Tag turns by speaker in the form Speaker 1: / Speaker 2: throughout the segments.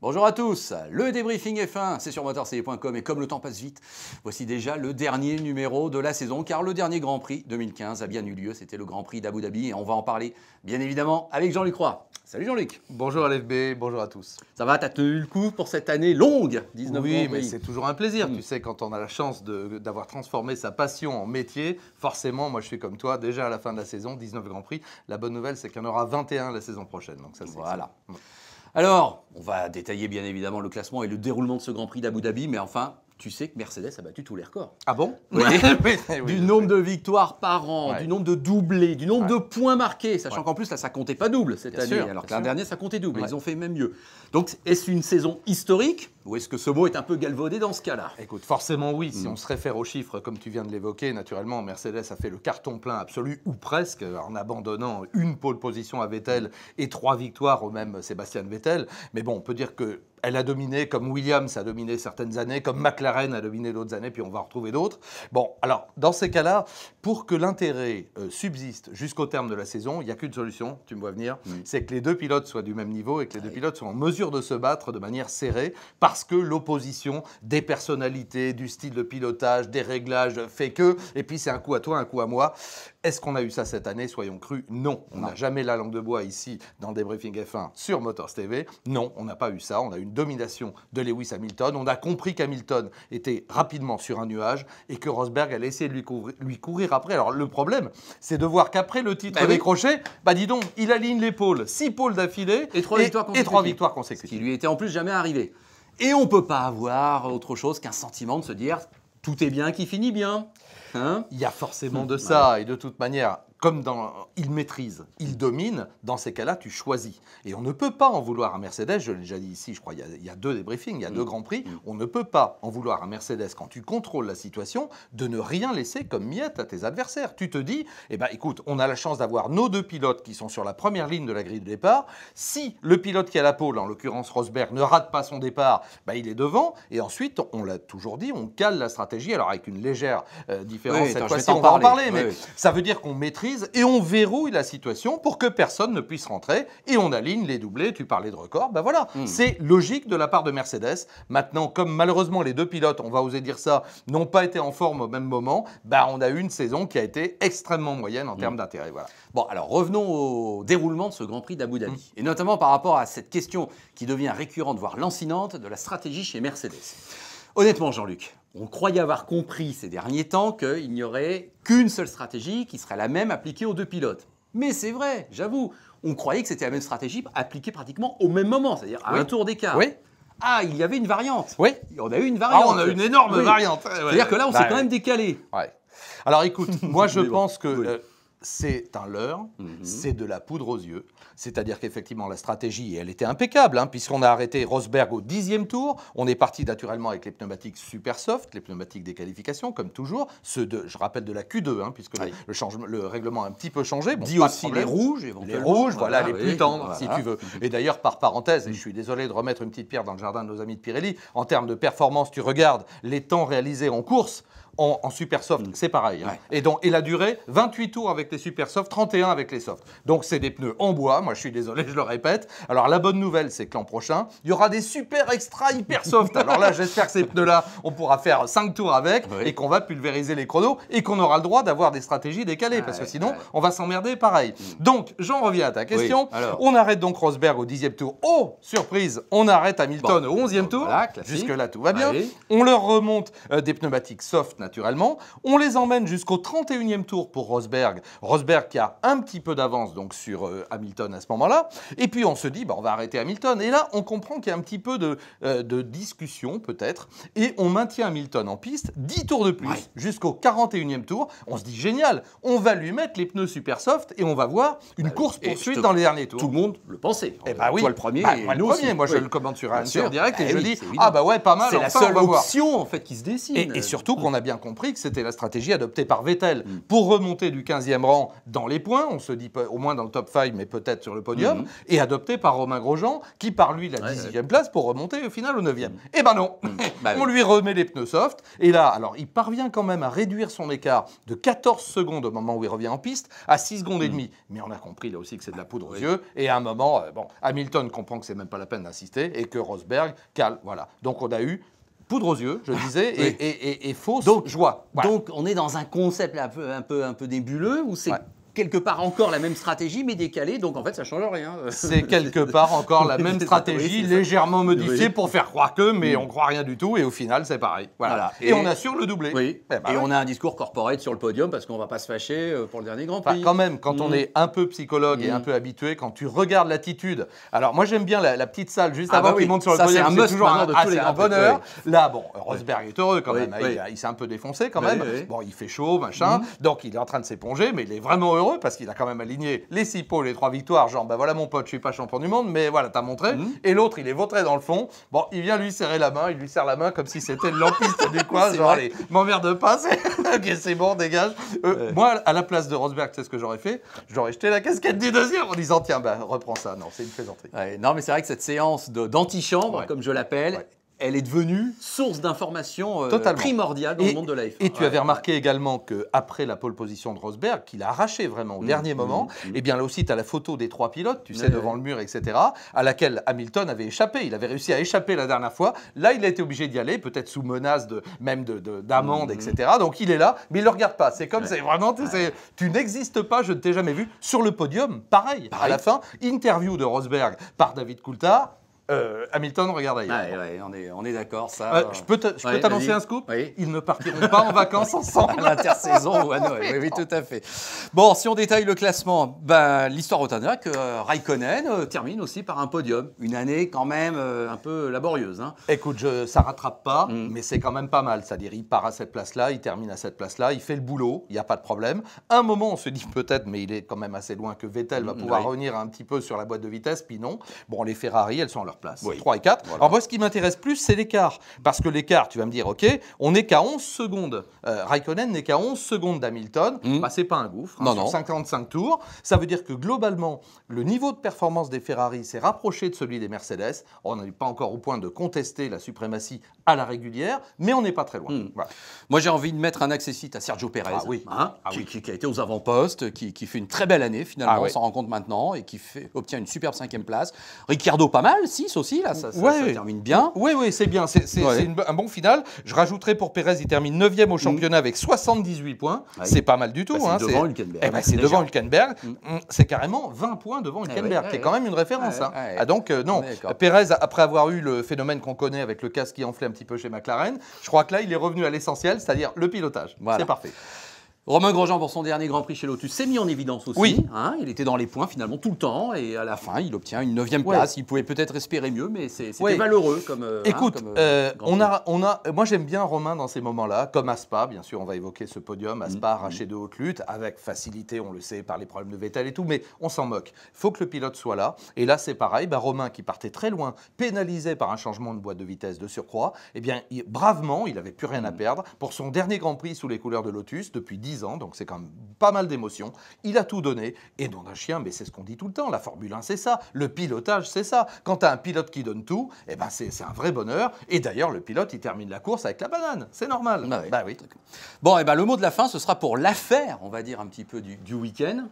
Speaker 1: Bonjour à tous, le débriefing est fin, c'est sur moteur-c.com et comme le temps passe vite, voici déjà le dernier numéro de la saison car le dernier Grand Prix 2015 a bien eu lieu, c'était le Grand Prix d'Abu Dhabi et on va en parler bien évidemment avec Jean-Luc Roy. Salut Jean-Luc. Bonjour à l'FB, bonjour à tous. Ça va, t'as tenu le coup pour cette année longue, 19 Oui, mais c'est toujours un plaisir. Hmm. Tu sais, quand on a la chance d'avoir transformé sa passion en métier, forcément, moi je suis comme toi, déjà à la fin de la saison, 19 Grands Prix. La bonne nouvelle, c'est qu'il y en aura 21 la saison prochaine. Donc ça, c'est Voilà. Alors, on va détailler bien évidemment le classement et le déroulement de ce Grand Prix d'Abu Dhabi, mais enfin, tu sais que Mercedes a battu tous les records. Ah bon Du nombre de victoires par an, du nombre de doublés, du nombre de points marqués, sachant qu'en plus là ça comptait pas double cette année, alors que l'an dernier ça comptait double, ils ont fait même mieux. Donc est-ce une saison historique ou est-ce que ce mot est un peu galvaudé dans ce cas-là Écoute, forcément oui, si hmm. on se réfère aux chiffres comme tu viens de l'évoquer, naturellement Mercedes a fait le carton plein absolu ou presque en abandonnant une pole position à Vettel et trois victoires au même Sébastien Vettel, mais bon, on peut dire que elle a dominé comme Williams a dominé certaines années, comme McLaren a dominé d'autres années, puis on va en retrouver d'autres. Bon, alors dans ces cas-là, pour que l'intérêt euh, subsiste jusqu'au terme de la saison, il n'y a qu'une solution, tu me vois venir, c'est que les deux pilotes soient du même niveau et que les deux pilotes soient en mesure de se battre de manière serrée, parce que l'opposition des personnalités, du style de pilotage, des réglages fait que, et puis c'est un coup à toi, un coup à moi. Est-ce qu'on a eu ça cette année Soyons crus, non. On n'a jamais la langue de bois ici dans des débriefing F1 sur Motors TV. Non, on n'a pas eu ça. On a eu domination de Lewis Hamilton. On a compris qu'Hamilton était rapidement sur un nuage et que Rosberg allait essayer de lui, lui courir après. Alors le problème, c'est de voir qu'après le titre bah décroché, bah dis donc, il aligne les pôles, six pôles d'affilée et trois victoires consécutives. Et trois victoires consécutives. Ce qui lui était en plus jamais arrivé. Et on ne peut pas avoir autre chose qu'un sentiment de se dire tout est bien qui finit bien. Hein il y a forcément hum, de ça. Et de toute manière, comme dans il maîtrise, il domine, dans ces cas-là, tu choisis. Et on ne peut pas en vouloir à Mercedes, je l'ai déjà dit ici, je crois, il y a, deux débriefings, il y a deux mm. grands prix, mm. on ne peut pas en vouloir à Mercedes, quand tu contrôles la situation, de ne rien laisser comme miette à tes adversaires. Tu te dis, eh ben, écoute, on a la chance d'avoir nos deux pilotes qui sont sur la première ligne de la grille de départ. Si le pilote qui a la pole, en l'occurrence Rosberg, ne rate pas son départ, ben, il est devant. Et ensuite, on l'a toujours dit, on cale la stratégie, alors avec une légère euh, différence cette fois-ci, on en parler, ça veut dire qu'on maîtrise et on verrouille la situation pour que personne ne puisse rentrer et on aligne les doublés. Tu parlais de record, ben voilà, hmm. c'est logique de la part de Mercedes. Maintenant, comme malheureusement les deux pilotes, on va oser dire ça, n'ont pas été en forme au même moment, ben on a eu une saison qui a été extrêmement moyenne en hmm. termes d'intérêt. Voilà. Bon, alors revenons au déroulement de ce Grand Prix d'Abu Dhabi hmm. et notamment par rapport à cette question qui devient récurrente, voire lancinante, de la stratégie chez Mercedes. Honnêtement, Jean-Luc, on croyait avoir compris ces derniers temps qu'il n'y aurait qu'une seule stratégie qui serait la même appliquée aux deux pilotes. Mais c'est vrai, j'avoue, on croyait que c'était la même stratégie appliquée pratiquement au même moment, c'est-à-dire à un tour d'écart. Oui. Ah, il y avait une variante. Oui. On a eu une variante. Ah, on a eu une énorme variante. C'est-à-dire que là, on s'est bah, quand même décalé. Alors écoute, moi je pense que euh, c'est un leurre, mhm. c'est de la poudre aux yeux. C'est-à-dire qu'effectivement, la stratégie, elle était impeccable, hein, puisqu'on a arrêté Rosberg au dixième tour. On est parti naturellement avec les pneumatiques super soft, les pneumatiques des qualifications, comme toujours. Ceux de, je rappelle, de la Q2, hein, puisque le, règlement a un petit peu changé. Bon, Dit aussi les rouges, éventuellement. Les rouges, voilà, les plus tendres, si tu veux. Et d'ailleurs, par parenthèse, et je suis désolé de remettre une petite pierre dans le jardin de nos amis de Pirelli, en termes de performance, tu regardes les temps réalisés en course en, super soft, mm. c'est pareil. Hein. Et, donc, et la durée, 28 tours avec les super soft, 31 avec les soft. Donc c'est des pneus en bois, moi je suis désolé, je le répète. Alors la bonne nouvelle, c'est que l'an prochain, il y aura des super extra hyper soft. Alors là, j'espère que ces pneus-là, on pourra faire 5 tours avec et qu'on va pulvériser les chronos et qu'on aura le droit d'avoir des stratégies décalées parce que sinon, on va s'emmerder pareil. Mm. Donc, j'en reviens à ta question. on arrête donc Rosberg au 10e tour. Oh, surprise, on arrête Hamilton au 11e tour. Jusque-là, tout va bien. On leur remonte euh, des pneumatiques soft on les emmène jusqu'au 31e tour pour Rosberg. Rosberg qui a un petit peu d'avance donc sur euh, Hamilton à ce moment-là. Et puis on se dit, bah, on va arrêter Hamilton. Et là, on comprend qu'il y a un petit peu de, euh, de discussion peut-être. Et on maintient Hamilton en piste 10 tours de plus jusqu'au 41e tour. On se dit, génial, on va lui mettre les pneus super soft et on va voir une bah, course poursuite dans les derniers tours. Tout le monde le pensait. Et eh bah oui. Toi le premier. Bah, moi, le Aussi. moi je le commande sur un direct et je eh dis, ah bah ouais, pas mal. C'est la seule option en fait qui se dessine. Et, et surtout qu'on a bien compris que c'était la stratégie adoptée par Vettel mm. pour remonter du 15e rang dans les points, on se dit au moins dans le top 5, mais peut-être sur le podium, mm-hmm. et adoptée par Romain Grosjean, qui par lui la dixième e place pour remonter au final au 9e. Mm. Eh ben non mm. bah On lui remet les pneus soft, et là, alors il parvient quand même à réduire son écart de 14 secondes au moment où il revient en piste à 6 secondes et demie. Mais on a compris là aussi que c'est de la poudre aux yeux, et à un moment, euh, bon, Hamilton comprend que c'est même pas la peine d'insister, et que Rosberg cale. Voilà. Donc on a eu poudre aux yeux, je disais, et, et, fausse joie. Donc on est dans un concept un peu, un peu, un peu nébuleux où c'est quelque part encore la même stratégie, mais décalée. Donc en fait, ça change rien. C'est quelque part encore la même stratégie, légèrement modifiée pour faire croire que, mais mm. on croit rien du tout. Et au final, c'est pareil. Voilà. Et, on assure le doublé. Oui. Eh ben et on a un discours corporate sur le podium parce qu'on va pas se fâcher euh, pour le dernier Grand Prix. quand même, quand on mm. est un peu psychologue et un mm. peu habitué, quand tu regardes l'attitude. Alors moi, j'aime bien la, petite salle juste ah avant bah qu'il monte sur le podium. C'est toujours un, ah, bonheur. Là, bon, Rosberg est heureux quand même. Hein. Il, il s'est un peu défoncé quand même. Bon, il fait chaud, machin. Donc il est en train de s'éponger, mais il est vraiment heureux parce qu'il a quand même aligné les six pots, les trois victoires. Genre, ben voilà mon pote, je suis pas champion du monde, mais voilà, t'as montré. Mhm. Et l'autre, il est vautré dans le fond. Bon, il vient lui serrer la main, il lui serre la main comme si c'était le lampiste du coin. Genre, vrai. allez, m'emmerde pas, c'est ok, bon, dégage. Euh, moi, à la place de Rosberg, c'est ce que j'aurais fait. J'aurais jeté la casquette du deuxième en disant, tiens, ben reprends ça. Non, c'est une plaisanterie. non, mais c'est vrai que cette séance d'antichambre, comme je l'appelle, elle est devenue source d'information euh, primordiale dans le monde de la Et tu avais remarqué également également qu'après la pole position de Rosberg, qu'il a arraché vraiment au mm, dernier mm, moment, mm. et eh bien là aussi, tu as la photo des trois pilotes, tu sais, devant le mur, etc., à laquelle Hamilton avait échappé. Il avait réussi à échapper la dernière fois. Là, il a été obligé d'y aller, peut-être sous menace de, même d'amende, etc. Donc il est là, mais il ne le regarde pas. C'est comme, c'est vraiment, tu n'existes pas, je ne t'ai jamais vu. Sur le podium, pareil, pareil, à la fin, interview de Rosberg par David Coulthard, euh, Hamilton, regarde ailleurs. on est, on est d'accord, ça. Euh, je peux t'annoncer un scoop Ils ne partiront pas en vacances ensemble. À l'intersaison ou à Noël. Oui, tout à fait. Bon, si on détaille le classement, ben, l'histoire autonome, que euh, Raikkonen termine aussi par un podium. Une année quand même un peu laborieuse. Hein. Écoute, ça rattrape pas, mm. mais c'est quand même pas mal. C'est-à-dire, il part à cette place-là, il termine à cette place-là, il fait le boulot, il n'y a pas de problème. Un moment, on se dit peut-être, mais il est quand même assez loin que Vettel va mm, pouvoir revenir un petit peu sur la boîte de vitesse, puis non. Bon, les Ferrari, elles sont leur place. 3 et 4. Alors moi, ce qui m'intéresse plus, c'est l'écart. Parce que l'écart, tu vas me dire, OK, on n'est qu'à 11 secondes. Euh, Raikkonen n'est qu'à 11 secondes d'Hamilton. Hmm. Bah, c'est pas un gouffre. Hein, sur 55 tours. Ça veut dire que globalement, le niveau de performance des Ferrari s'est rapproché de celui des Mercedes. On n'est pas encore au point de contester la suprématie à la régulière, mais on n'est pas très loin. Hmm. Moi, j'ai envie de mettre un accessite à Sergio Pérez, ah hein, ah qui, a été aux avant-postes, qui, fait une très belle année finalement, ah on s'en rend compte maintenant, et qui fait, obtient une superbe cinquième place. Ricciardo, pas mal, si aussi, là, ça, termine bien. Oui, oui, c'est bien, c'est un bon final. Je rajouterai pour Pérez, il termine 9e au mm. championnat avec 78 points. C'est pas mal du tout. Bah, c'est hein, eh ben, devant Hülkenberg. Mm. Mm, c'est carrément 20 points devant eh Hülkenberg, qui est quand même une référence. Hein. Ah, donc, euh, non, Pérez, après avoir eu le phénomène qu'on connaît avec le casque qui enflait un petit peu chez McLaren, je crois que là, il est revenu à l'essentiel, c'est-à-dire le pilotage. C'est parfait. Romain Grosjean, pour son dernier Grand Prix chez Lotus, s'est mis en évidence aussi. Oui. Hein. il était dans les points finalement tout le temps et à la fin, il obtient une 9 place. Il pouvait peut-être espérer mieux, mais c'était ouais. malheureux comme. Euh, hein, Écoute, euh, euh, on, a, on a, moi j'aime bien Romain dans ces moments-là, comme Aspa. bien sûr, on va évoquer ce podium. Mm. Aspa arraché mm. de haute lutte, avec facilité, on le sait, par les problèmes de Vettel et tout, mais on s'en moque. Il faut que le pilote soit là. Et là, c'est pareil. Bah, Romain, qui partait très loin, pénalisé par un changement de boîte de vitesse de surcroît, eh bien, bravement, il n'avait plus rien à mm. perdre. Pour son dernier Grand Prix sous les couleurs de Lotus, depuis 10 donc c'est quand même pas mal d'émotions. Il a tout donné. Et nom un chien, mais c'est ce qu'on dit tout le temps. La Formule 1, c'est ça. Le pilotage, c'est ça. Quand tu as un pilote qui donne tout, eh ben c'est un vrai bonheur. Et d'ailleurs, le pilote, il termine la course avec la banane. C'est normal. Bah oui. Bah bon, et eh ben le mot de la fin, ce sera pour l'affaire, on va dire un petit peu du, week-end.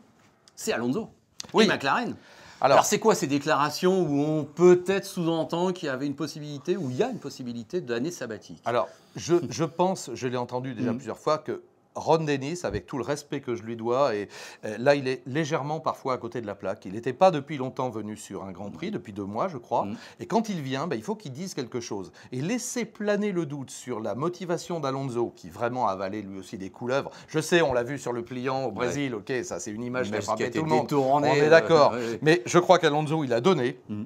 Speaker 1: C'est Alonso. Oui. McLaren. Alors, c'est quoi ces déclarations où on peut-être sous-entend qu'il y avait une possibilité, ou il y a une possibilité d'année sabbatique Alors, je, pense, je l'ai entendu déjà mm. plusieurs fois, que Ron Dennis, avec tout le respect que je lui dois, et euh, là, il est légèrement parfois à côté de la plaque. Il n'était pas depuis longtemps venu sur un Grand Prix, depuis deux mois, je crois. Mm. Et quand il vient, bah, il faut qu'il dise quelque chose. Et laisser planer le doute sur la motivation d'Alonso, qui vraiment a avalé lui aussi des couleuvres. Je sais, on l'a vu sur le pliant au Brésil, ok, ça c'est une image qui a tout le monde. On est d'accord. Euh, Mais je crois qu'Alonso, il a donné. Mm.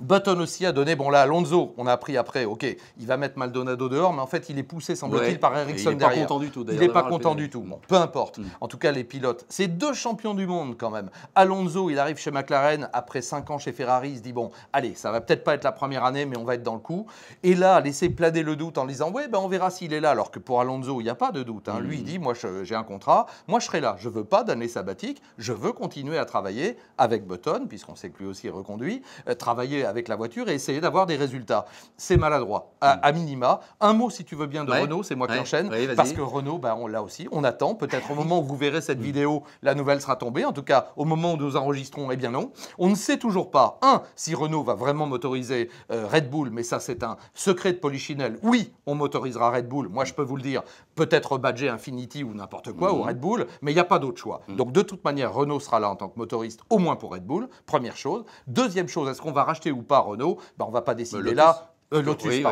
Speaker 1: Button aussi a donné, bon là, Alonso, on a appris après, ok, il va mettre Maldonado dehors, mais en fait, il est poussé, semble-t-il, par Ericsson derrière. Il n'est pas content du tout, d'ailleurs. Il n'est pas content du tout. Bon, peu importe. Mm. En tout cas, les pilotes. C'est deux champions du monde, quand même. Alonso, il arrive chez McLaren, après cinq ans chez Ferrari, il se dit, bon, allez, ça va peut-être pas être la première année, mais on va être dans le coup. Et là, laisser planer le doute en disant, ouais, ben on verra s'il est là, alors que pour Alonso, il n'y a pas de doute. Hein. Lui, il mm. dit, moi, j'ai un contrat, moi, je serai là. Je veux pas d'année sabbatique, je veux continuer à travailler avec Button, puisqu'on sait que lui aussi est reconduit, euh, travailler avec la voiture et essayer d'avoir des résultats. C'est maladroit. À, hmm. minima, un mot si tu veux bien de Renault, c'est moi qui enchaîne, parce que Renault, là ben, on aussi, on attend. Peut-être au moment où vous verrez cette hmm. vidéo, la nouvelle sera tombée. En tout cas, au moment où nous enregistrons, eh bien non. On ne sait toujours pas, un, si Renault va vraiment motoriser euh, Red Bull, mais ça c'est un secret de polichinelle. Oui, on motorisera Red Bull, moi je peux vous le dire, peut-être badger Infinity ou n'importe quoi, ou hmm. Red Bull, mais il n'y a pas d'autre choix. Donc de toute manière, Renault sera là en tant que motoriste, au moins pour Red Bull, première chose. Deuxième chose, est-ce qu'on va racheter ou pas Renault, ben, on ne va pas décider là euh, Lotus,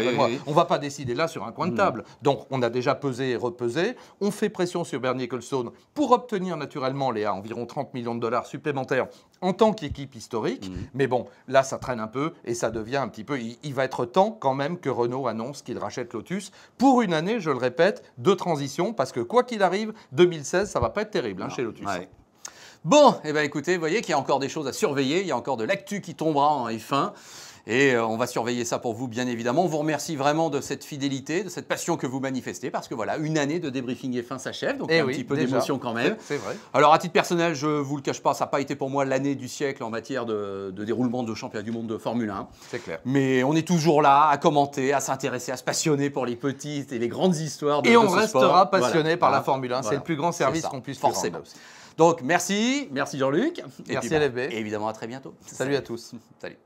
Speaker 1: On va pas décider là sur un coin de hmm. table. Donc, on a déjà pesé et repesé. On fait pression sur Bernier Ecclestone pour obtenir naturellement, Léa, environ 30 millions de dollars supplémentaires en tant qu'équipe historique. Hmm. Mais bon, là, ça traîne un peu et ça devient un petit peu. Il, va être temps quand même que Renault annonce qu'il rachète Lotus pour une année, je le répète, de transition parce que quoi qu'il arrive, 2016, ça va pas être terrible hein, chez Lotus. Bon, eh ben écoutez, vous voyez qu'il y a encore des choses à surveiller, il y a encore de l'actu qui tombera en F1. Et euh, on va surveiller ça pour vous, bien évidemment. On vous remercie vraiment de cette fidélité, de cette passion que vous manifestez, parce que voilà, une année de débriefing F1 s'achève, donc eh un petit peu d'émotion quand même. C'est vrai. Alors, à titre personnel, je ne vous le cache pas, ça n'a pas été pour moi l'année du siècle en matière de, déroulement de championnat du monde de Formule 1. C'est clair. Mais on est toujours là à commenter, à s'intéresser, à se passionner pour les petites et les grandes histoires de Et on restera passionné par la Formule 1. C'est le plus grand service qu'on puisse forcément. Donc merci, merci Jean-Luc. Merci bah, LFB. Et évidemment à très bientôt. Salut à tous. Salut.